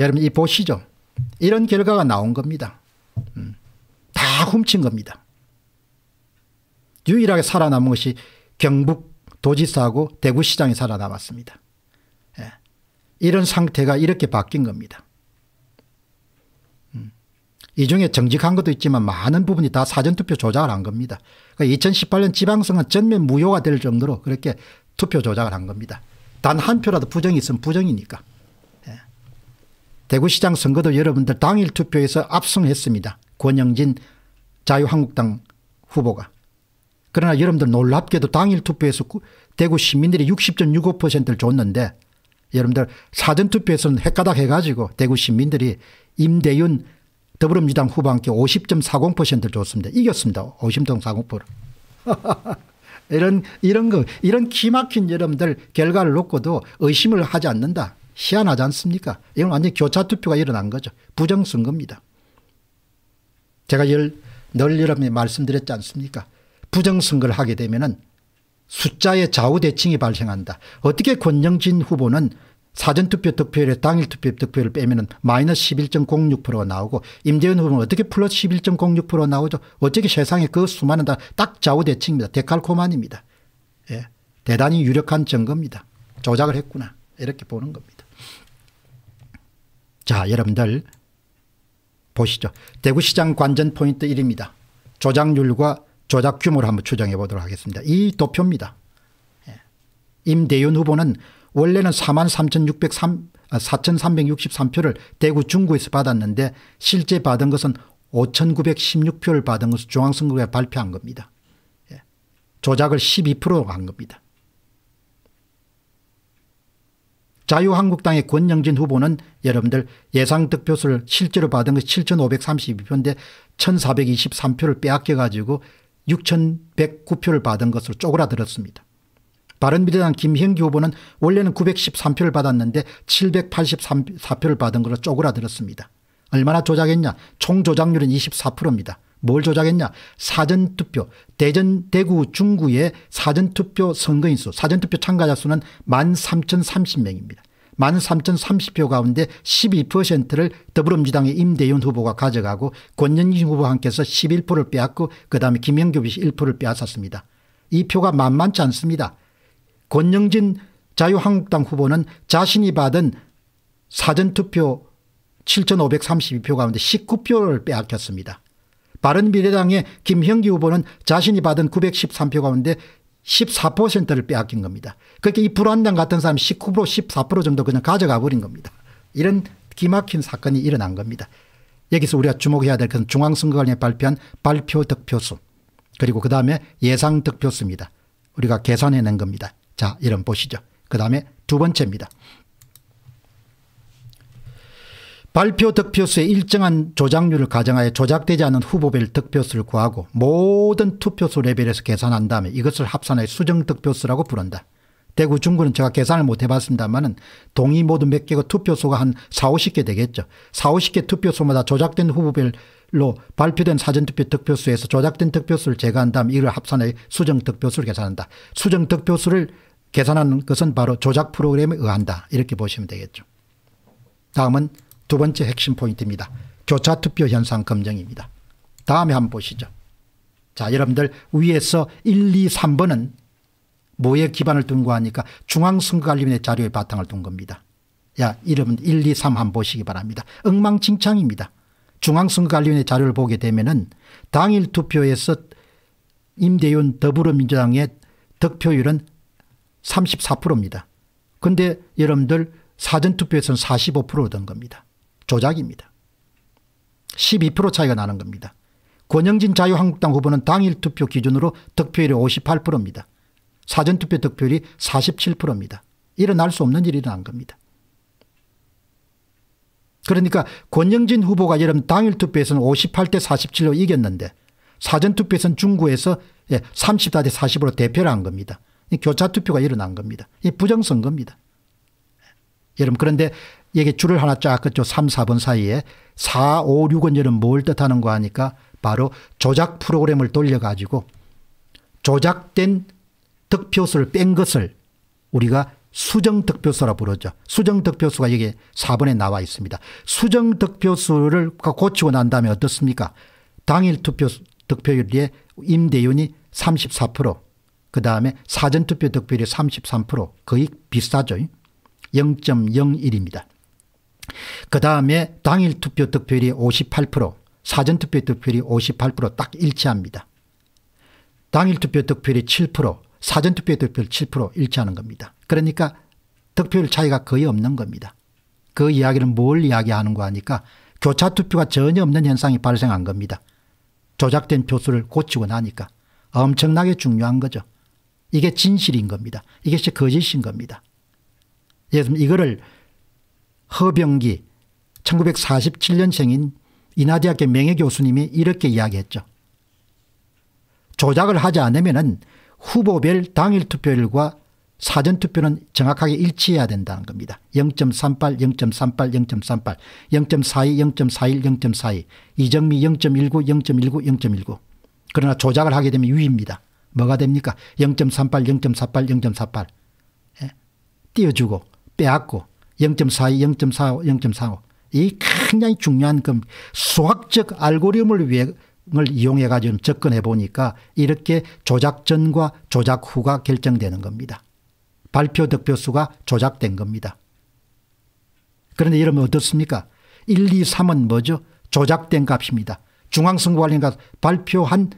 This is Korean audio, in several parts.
여러분 이 보시죠. 이런 결과가 나온 겁니다. 음, 다 훔친 겁니다. 유일하게 살아남은 것이 경북 도지사하고 대구시장이 살아남았습니다. 예. 이런 상태가 이렇게 바뀐 겁니다. 음, 이 중에 정직한 것도 있지만 많은 부분이 다 사전투표 조작을 한 겁니다. 그러니까 2018년 지방선거 전면 무효가 될 정도로 그렇게 투표 조작을 한 겁니다. 단 한 표라도 부정이 있으면 부정이니까. 대구시장 선거도 여러분들 당일 투표에서 압승했습니다. 권영진 자유한국당 후보가. 그러나 여러분들 놀랍게도 당일 투표에서 대구 시민들이 60.65%를 줬는데 여러분들 사전투표에서는 헷가닥 해가지고 대구 시민들이 임대윤 더불어민주당 후보 함께 50.40%를 줬습니다. 이겼습니다. 50.40%. 이런, 이런 거, 이런 기막힌 여러분들 결과를 놓고도 의심을 하지 않는다. 희한하지 않습니까? 이건 완전 히 교차투표가 일어난 거죠. 부정선거입니다. 제가 열, 늘 여러분이 말씀드렸지 않습니까? 부정선거를 하게 되면 숫자의 좌우대칭이 발생한다. 어떻게 권영진 후보는 사전투표 득표율에 당일 투표 득표율을 빼면 마이너스 11.06%가 나오고 임재현 후보는 어떻게 플러스 11.06%가 나오죠. 어떻게 세상에 그 수많은 다 딱 좌우대칭입니다. 데칼코만입니다. 예. 대단히 유력한 증거입니다. 조작을 했구나 이렇게 보는 겁니다. 자 여러분들 보시죠. 대구시장 관전 포인트 1입니다. 조작률과 조작 규모를 한번 추정해 보도록 하겠습니다. 이 도표입니다. 예. 임대윤 후보는 원래는 4만 3 6 4,363표를 대구 중구에서 받았는데 실제 받은 것은 5,916표를 받은 것을 중앙선거에 발표한 겁니다. 예. 조작을 12%한 겁니다. 자유한국당의 권영진 후보는 여러분들 예상 득표수를 실제로 받은 것이 7,532표인데 1,423표를 빼앗겨 가지고 6,109표를 받은 것으로 쪼그라들었습니다. 바른미래당 김형기 후보는 원래는 913표를 받았는데 783표를 받은 걸로 쪼그라들었습니다. 얼마나 조작했냐 총 조작률은 24%입니다. 뭘 조작했냐. 사전투표. 대전, 대구, 중구의 사전투표 선거인 수, 사전투표 참가자 수는 13,030명입니다. 13,030표 가운데 12%를 더불어민주당의 임대윤 후보가 가져가고 권영진 후보와 함께해서 11%를 빼앗고 그다음에 김영규 씨 1%를 빼앗았습니다. 이 표가 만만치 않습니다. 권영진 자유한국당 후보는 자신이 받은 사전투표 7,532표 가운데 19표를 빼앗겼습니다. 바른미래당의 김형기 후보는 자신이 받은 913표 가운데 14%를 빼앗긴 겁니다. 그렇게 이 불안당 같은 사람19% 14% 정도 그냥 가져가 버린 겁니다. 이런 기막힌 사건이 일어난 겁니다. 여기서 우리가 주목해야 될 것은 중앙선거관에 발표한 발표 득표수 그리고 그 다음에 예상 득표수입니다. 우리가 계산해낸 겁니다. 자 이런 보시죠. 그 다음에 두 번째입니다. 발표 득표수의 일정한 조작률을 가정하여 조작되지 않은 후보별 득표수를 구하고 모든 투표수 레벨에서 계산한 다음에 이것을 합산해 수정 득표수라고 부른다. 대구 중구는 제가 계산을 못 해봤습니다만 동의 모두 몇개가 투표수가 한 4, 50개 되겠죠. 4, 50개 투표수마다 조작된 후보별로 발표된 사전투표 득표수에서 조작된 득표수를 제거한 다음 이를 합산해 수정 득표수를 계산한다. 수정 득표수를 계산하는 것은 바로 조작 프로그램에 의한다. 이렇게 보시면 되겠죠. 다음은 두 번째 핵심 포인트입니다. 교차투표 현상 검증입니다. 다음에 한번 보시죠. 자 여러분들 위에서 1, 2, 3번은 뭐에 기반을 둔 거 하니까 중앙선거관리위원회 자료에 바탕을 둔 겁니다. 야 여러분 1, 2, 3 한번 보시기 바랍니다. 엉망진창입니다. 중앙선거관리위원회 자료를 보게 되면 당일 투표에서 임대윤 더불어민주당의 득표율은 34%입니다. 그런데 여러분들 사전투표에서는 45%던 겁니다. 조작입니다. 12% 차이가 나는 겁니다. 권영진 자유한국당 후보는 당일 투표 기준으로 득표율이 58%입니다. 사전투표 득표율이 47%입니다. 일어날 수 없는 일이 일어난 겁니다. 그러니까 권영진 후보가 여름 당일 투표에서는 58대 47로 이겼는데 사전투표에서는 중구에서 34대 예, 40으로 대표를 한 겁니다. 교차투표가 일어난 겁니다. 부정선거입니다. 여러분 그런데 여기 줄을 하나 쫙그죠 3, 4번 사이에 4, 5, 6은 여러분 뭘 뜻하는 거 하니까 바로 조작 프로그램을 돌려가지고 조작된 득표수를 뺀 것을 우리가 수정 득표수라 부르죠. 수정 득표수가 여기 4번에 나와 있습니다. 수정 득표수를 고치고 난 다음에 어떻습니까? 당일 투표 득표율이 임대윤이 34%, 그 다음에 사전투표 득표율이 33% 거의 비슷하죠. 0.01입니다. 그 다음에 당일 투표 득표율이 58%, 사전 투표 득표율이 58%딱 일치합니다. 당일 투표 득표율이 7%, 사전 투표 득표율 7% 일치하는 겁니다. 그러니까 득표율 차이가 거의 없는 겁니다. 그 이야기는 뭘 이야기하는 거 하니까 교차 투표가 전혀 없는 현상이 발생한 겁니다. 조작된 표수를 고치고 나니까 엄청나게 중요한 거죠. 이게 진실인 겁니다. 이것 거짓인 겁니다. 예를 들 이거를 허병기 1947년생인 인하대학교 명예교수님이 이렇게 이야기했죠. 조작을 하지 않으면 후보별 당일 투표율과 사전투표는 정확하게 일치해야 된다는 겁니다. 0.38, 0.38, 0.38, 0.42, 0.41, 0.42, 이정미 0.19, 0.19, 0.19. 그러나 조작을 하게 되면 위입니다. 뭐가 됩니까? 0.38, 0.48, 0.48. 예? 띄워주고 빼앗고 0.42, 0.45, 0.45. 이 굉장히 중요한 그 수학적 알고리즘을 위해 이용해 가지고 접근해 보니까 이렇게 조작 전과 조작 후가 결정되는 겁니다. 발표 득표수가 조작된 겁니다. 그런데 여러분 어떻습니까? 1, 2, 3은 뭐죠? 조작된 값입니다. 중앙선거관리가 발표한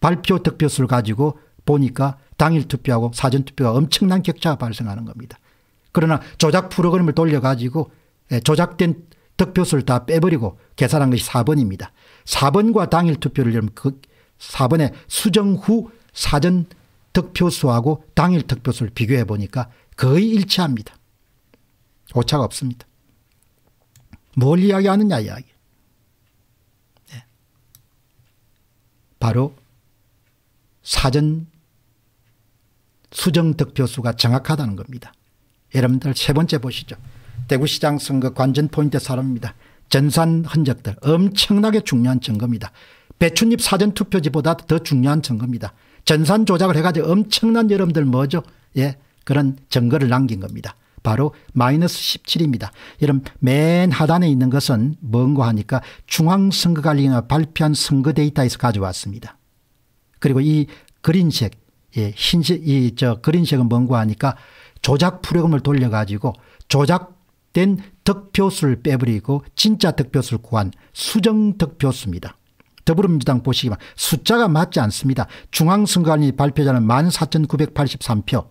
발표 득표수를 가지고 보니까 당일 투표하고 사전 투표가 엄청난 격차가 발생하는 겁니다. 그러나 조작 프로그램을 돌려가지고 예, 조작된 득표수를 다 빼버리고 계산한 것이 4번입니다. 4번과 당일 투표를 여러그4번의 수정 후 사전 득표수하고 당일 득표수를 비교해 보니까 거의 일치합니다. 오차가 없습니다. 뭘 이야기하느냐 이야기. 네. 바로 사전 수정 득표수가 정확하다는 겁니다. 여러분들 세 번째 보시죠. 대구시장 선거 관전 포인트 사람입니다. 전산 흔적들 엄청나게 중요한 증거입니다. 배춧잎 사전투표지보다 더 중요한 증거입니다. 전산 조작을 해가지고 엄청난 여러분들 뭐죠? 예, 그런 증거를 남긴 겁니다. 바로 마이너스 17입니다. 여러분 맨 하단에 있는 것은 뭔가 하니까 중앙선거관리가 발표한 선거 데이터에서 가져왔습니다. 그리고 이 그린색, 예, 흰색, 이 저 그린색은 뭔가 하니까 조작 프로그램을 돌려가지고 조작된 득표수를 빼버리고 진짜 득표수를 구한 수정 득표수입니다. 더불어민주당 보시기만 숫자가 맞지 않습니다. 중앙선관위 발표자는 14,983표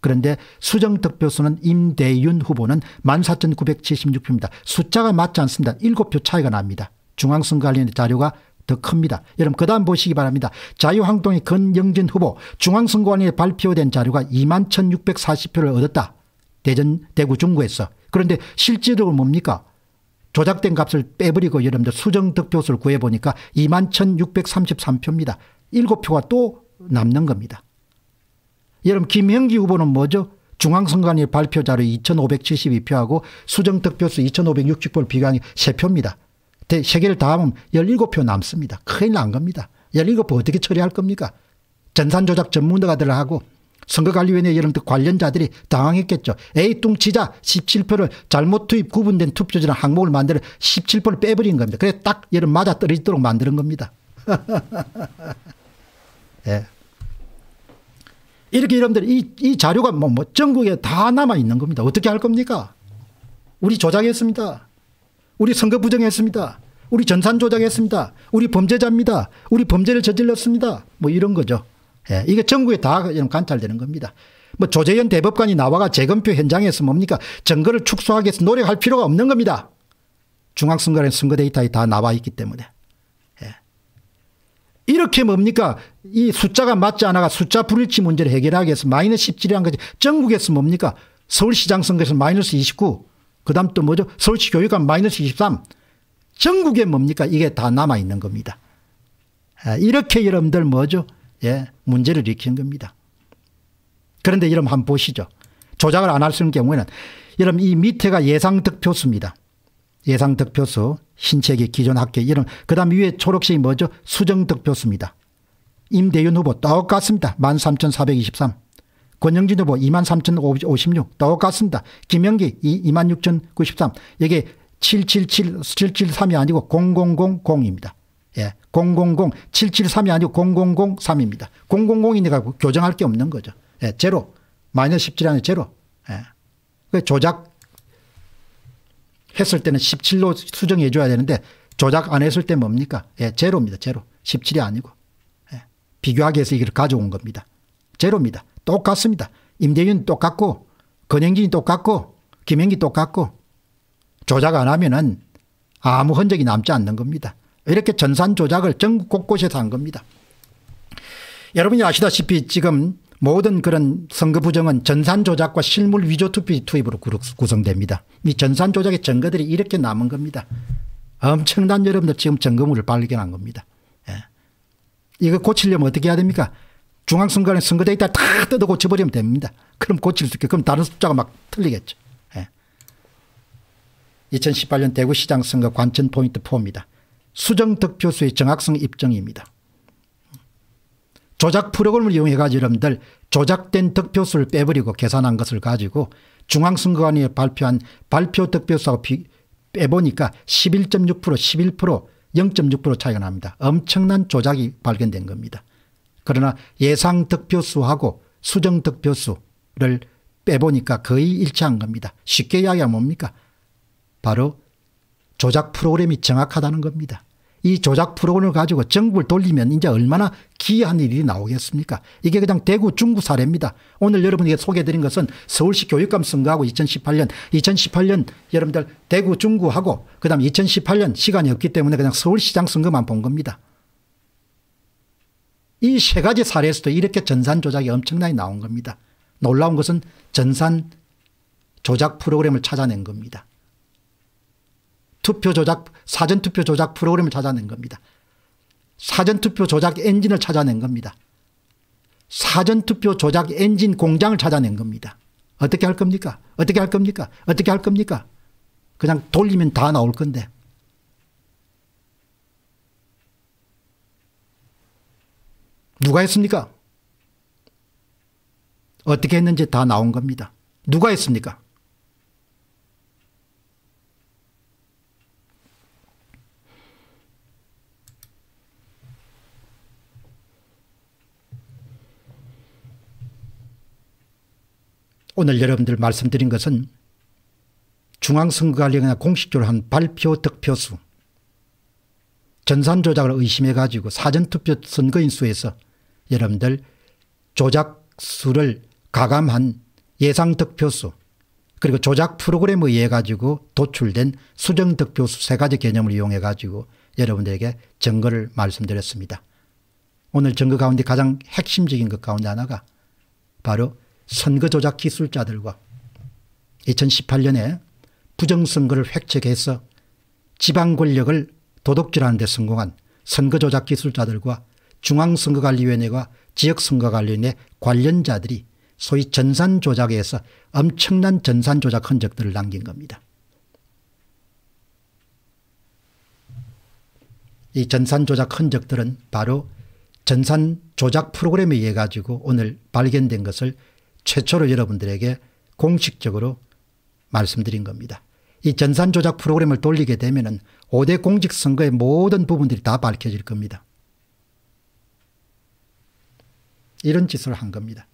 그런데 수정 득표수는 임대윤 후보는 14,976표입니다. 숫자가 맞지 않습니다. 7표 차이가 납니다. 중앙선관위 자료가 더 큽니다. 여러분 그다음 보시기 바랍니다. 자유한국의 건영진 후보 중앙선관에 발표된 자료가 2만 1640표를 얻었다. 대전 대구 중구에서. 그런데 실제로 뭡니까? 조작된 값을 빼버리고 여러분들 수정 득표수를 구해보니까 2만 1633표입니다. 7표가 또 남는 겁니다. 여러분 김형기 후보는 뭐죠? 중앙선관위 발표 자료 2572표하고 수정 득표수 2560표를 비교한 게 3표입니다. 세 개를 다 하면 17표 남습니다. 큰일 난 겁니다. 17표 어떻게 처리할 겁니까? 전산조작 전문가들 하고 선거관리위원회 여러분들 관련자들이 당황했겠죠. a 이 뚱치자 17표를 잘못 투입 구분된 투표지나 항목을 만들어 17표를 빼버린 겁니다. 그래 딱 얘를 맞아 떨어지도록 만드는 겁니다. 예. 이렇게 여러분들 이, 이 자료가 뭐, 뭐 전국에 다 남아 있는 겁니다. 어떻게 할 겁니까? 우리 조작했습니다. 우리 선거 부정했습니다. 우리 전산 조작했습니다. 우리 범죄자입니다. 우리 범죄를 저질렀습니다. 뭐 이런 거죠. 예, 이게 전국에 다 관찰되는 겁니다. 뭐 조재현 대법관이 나와가 재검표 현장에서 뭡니까 증거를 축소하기 위해서 노력할 필요가 없는 겁니다. 중앙선거는 선거 데이터에 다 나와 있기 때문에. 예. 이렇게 뭡니까 이 숫자가 맞지 않아가 숫자 불일치 문제를 해결하기 위해서 마이너스 17이라는 거지 전국에서 뭡니까 서울시장 선거에서 마이너스 29그 다음 또 뭐죠? 서울시 교육감 마이너스 23. 전국에 뭡니까? 이게 다 남아있는 겁니다. 아, 이렇게 여러분들 뭐죠? 예, 문제를 일으킨 겁니다. 그런데 여러분 한번 보시죠. 조작을 안 할 수 있는 경우에는 여러분 이 밑에가 예상 득표수입니다. 예상 득표수, 신체계, 기존 학계 이런 그 다음 위에 초록색이 뭐죠? 수정 득표수입니다. 임대윤 후보 똑같습니다. 13,423. 권영진 후보 23,056 똑같습니다. 김영기 26,093 이게 777, 773이 아니고 0000입니다. 예, 000, 773이 아니고 0003입니다. 000이니까 그 교정할 게 없는 거죠. 예, 제로. 마이너스 17 아니 제로. 예. 그 조작 했을 때는 17로 수정해 줘야 되는데 조작 안 했을 때 뭡니까? 예, 제로입니다. 제로. 17이 아니고. 예. 비교하기 위해서 이걸 가져온 겁니다. 제로입니다. 똑같습니다. 임대윤 똑같고 권영진이 똑같고 김영기 똑같고 조작 안 하면은 아무 흔적이 남지 않는 겁니다. 이렇게 전산 조작을 전국 곳곳에서 한 겁니다. 여러분이 아시다시피 지금 모든 그런 선거 부정은 전산 조작과 실물 위조 투표 투입으로 구성됩니다. 이 전산 조작의 증거들이 이렇게 남은 겁니다. 엄청난 여러분들 지금 증거물을 발견한 겁니다. 예. 이거 고치려면 어떻게 해야 됩니까? 중앙선관위 선거데이터 다 뜯어 고쳐버리면 됩니다. 그럼 고칠 수 있게. 그럼 다른 숫자가 막 틀리겠죠. 예. 2018년 대구시장 선거 관전 포인트 4입니다. 수정 득표수의 정확성 입증입니다. 조작 프로그램을 이용해 가지고 여러분들 조작된 득표수를 빼버리고 계산한 것을 가지고 중앙선거관위에 발표한 발표 득표수하고 빼보니까 11.6% 11% 0.6% 차이가 납니다. 엄청난 조작이 발견된 겁니다. 그러나 예상 득표수하고 수정 득표수를 빼보니까 거의 일치한 겁니다. 쉽게 이야기하면 뭡니까? 바로 조작 프로그램이 정확하다는 겁니다. 이 조작 프로그램을 가지고 정부를 돌리면 이제 얼마나 기이한 일이 나오겠습니까? 이게 그냥 대구 중구 사례입니다. 오늘 여러분에게 소개드린 해 것은 서울시 교육감 선거하고 2018년, 2018년 여러분들 대구 중구하고 그 다음 2018년 시간이 없기 때문에 그냥 서울시장 선거만 본 겁니다. 이세 가지 사례에서도 이렇게 전산 조작이 엄청나게 나온 겁니다. 놀라운 것은 전산 조작 프로그램을 찾아낸 겁니다. 투표 조작, 사전투표 조작 프로그램을 찾아낸 겁니다. 사전투표 조작 엔진을 찾아낸 겁니다. 사전투표 조작 엔진 공장을 찾아낸 겁니다. 어떻게 할 겁니까? 어떻게 할 겁니까? 어떻게 할 겁니까? 그냥 돌리면 다 나올 건데 누가 했습니까? 어떻게 했는지 다 나온 겁니다. 누가 했습니까? 오늘 여러분들 말씀드린 것은 중앙선거관리위원 공식적으로 한 발표 득표수 전산조작을 의심해 가지고 사전투표 선거인수에서 여러분들 조작수를 가감한 예상 득표수 그리고 조작 프로그램에 의해 가지고 도출된 수정 득표수 세 가지 개념을 이용해 가지고 여러분들에게 증거를 말씀드렸습니다. 오늘 증거 가운데 가장 핵심적인 것 가운데 하나가 바로 선거 조작 기술자들과 2018년에 부정선거를 획책해서 지방 권력을 도둑질하는 데 성공한 선거 조작 기술자들과 중앙선거관리위원회와 지역선거관리위원회 관련자들이 소위 전산 조작에서 엄청난 전산 조작 흔적들을 남긴 겁니다. 이 전산 조작 흔적들은 바로 전산 조작 프로그램에 의해 가지고 오늘 발견된 것을 최초로 여러분들에게 공식적으로 말씀드린 겁니다. 이 전산 조작 프로그램을 돌리게 되면 은 5대 공직선거의 모든 부분들이 다 밝혀질 겁니다. 이런 짓을 한 겁니다.